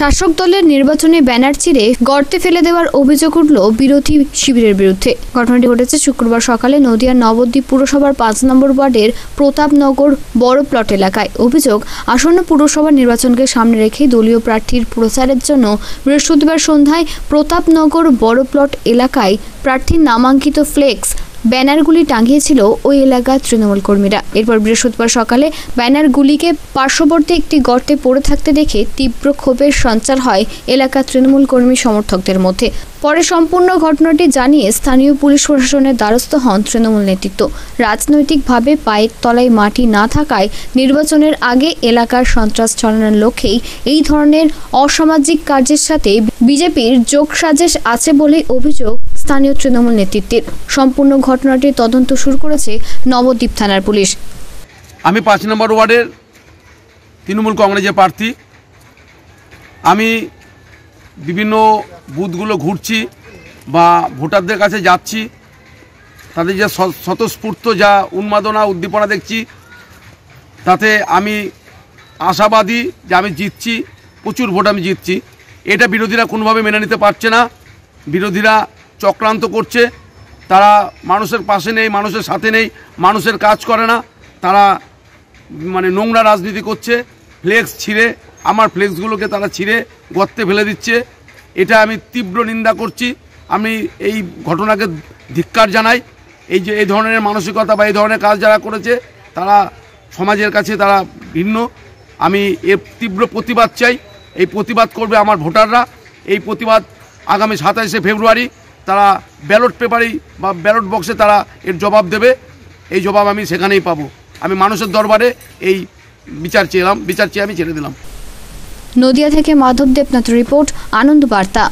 শাসক দলের নির্বাচনে ব্যানার ছিঁড়ে গর্তে ফেলে দেওয়ার অভিযোগ উঠল বিরোধী শিবিরের বিরুদ্ধে ঘটনাটি ঘটেছে শুক্রবার সকালে নদিয়ার নবদ্বীপ পুরসভার পাঁচ নম্বর ওয়ার্ডের প্রতাপনগর বড় প্লট এলাকায় অভিযোগ আসন্ন পুরসভা নির্বাচনকে সামনে রেখে দলীয় প্রার্থীর প্রচারের জন্য বৃহস্পতিবার সন্ধ্যায় প্রতাপনগর বড় প্লট এলাকায় প্রার্থীর নামাঙ্কিত ফ্লেক্স ব্যানারগুলি টাঙিয়েছিল ওই এলাকার তৃণমূল কর্মীরা এরপর বৃহস্পতিবার সকালে ব্যানারগুলিকে পার্শ্ববর্তী একটি গর্তে পড়ে থাকতে দেখে তীব্র ক্ষোভের সঞ্চার হয় এলাকার তৃণমূল কর্মী সমর্থকদের মধ্যে পরে সম্পূর্ণ ঘটনাটি জানিয়ে স্থানীয় পুলিশ প্রশাসনের দ্বারস্থ হন তৃণমূল নেতৃত্ব রাজনৈতিকভাবে পায়ের তলায় মাটি না থাকায় নির্বাচনের আগে এলাকার সন্ত্রাস ছড়ানোর লক্ষ্যেই এই ধরনের অসামাজিক কার্যের সাথে বিজেপির যোগসাজেশ আছে বলে অভিযোগ স্থানীয় তৃণমূল নেতৃত্বের সম্পূর্ণ ঘটনাটির তদন্ত শুরু করেছে নবদ্বীপ থানার পুলিশ আমি পাঁচ নম্বর ওয়ার্ডের তৃণমূল কংগ্রেসের প্রার্থী আমি বিভিন্ন বুথগুলো ঘুরছি বা ভোটারদের কাছে যাচ্ছি তাদের যে স্বতঃস্ফূর্ত যা উন্মাদনা উদ্দীপনা দেখছি তাতে আমি আশাবাদী যে আমি জিতছি প্রচুর ভোট আমি জিতছি এটা বিরোধীরা কোনোভাবে মেনে নিতে পারছে না বিরোধীরা চক্রান্ত করছে তারা মানুষের পাশে নেই মানুষের সাথে নেই মানুষের কাজ করে না তারা মানে নোংরা রাজনীতি করছে ফ্লেক্স ছিঁড়ে আমার ফ্লেক্সগুলোকে তারা ছিঁড়ে গর্তে ফেলে দিচ্ছে এটা আমি তীব্র নিন্দা করছি আমি এই ঘটনাকে ধিক্কার জানাই এই যে এই ধরনের মানসিকতা বা এই ধরনের কাজ যারা করেছে তারা সমাজের কাছে তারা ভিন্ন আমি এর তীব্র প্রতিবাদ চাই এই প্রতিবাদ করবে আমার ভোটাররা এই প্রতিবাদ আগামী সাতাইশে ফেব্রুয়ারি তারা ব্যালট পেপারেই বা ব্যালট বক্সে তারা এর জবাব দেবে এই জবাব আমি সেখানেই পাবো আমি মানুষের দরবারে এই বিচার চেয়েলাম বিচার চেয়ে আমি ছেড়ে দিলাম নদিয়া থেকে মাধব দেবনাথ রিপোর্ট আনন্দ বার্তা